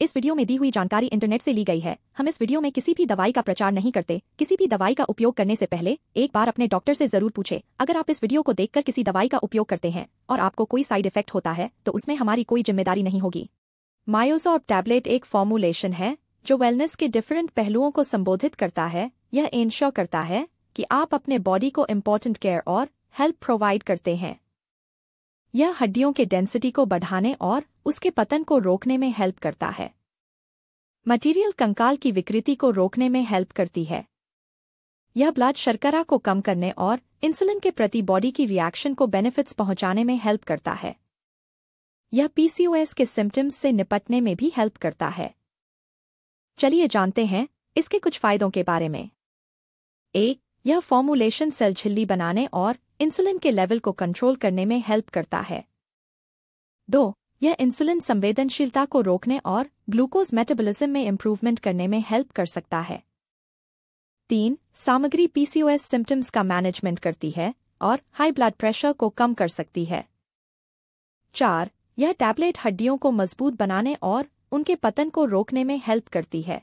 इस वीडियो में दी हुई जानकारी इंटरनेट से ली गई है हम इस वीडियो में किसी भी दवाई का प्रचार नहीं करते किसी भी दवाई का उपयोग करने से पहले एक बार अपने डॉक्टर से जरूर पूछे अगर आप इस वीडियो को देखकर किसी दवाई का उपयोग करते हैं और आपको कोई साइड इफेक्ट होता है तो उसमें हमारी कोई जिम्मेदारी नहीं होगी मायोसॉप टैबलेट एक फॉर्मुलेशन है जो वेलनेस के डिफरेंट पहलुओं को संबोधित करता है यह इंश्योर करता है कि आप अपने बॉडी को इम्पोर्टेंट केयर और हेल्प प्रोवाइड करते हैं यह हड्डियों के डेंसिटी को बढ़ाने और उसके पतन को रोकने में हेल्प करता है मटेरियल कंकाल की विकृति को रोकने में हेल्प करती है यह ब्लड शर्करा को कम करने और इंसुलिन के प्रति बॉडी की रिएक्शन को बेनिफिट्स पहुंचाने में हेल्प करता है यह पीसीओएस के सिम्टम्स से निपटने में भी हेल्प करता है चलिए जानते हैं इसके कुछ फायदों के बारे में एक यह फॉर्मुलेशन सेल झिल्ली बनाने और इंसुलिन के लेवल को कंट्रोल करने में हेल्प करता है दो यह इंसुलिन संवेदनशीलता को रोकने और ग्लूकोज मेटाबॉलिज्म में इम्प्रूवमेंट करने में हेल्प कर सकता है तीन सामग्री पीसीओएस सिम्टम्स का मैनेजमेंट करती है और हाई ब्लड प्रेशर को कम कर सकती है चार यह टैबलेट हड्डियों को मजबूत बनाने और उनके पतन को रोकने में हेल्प करती है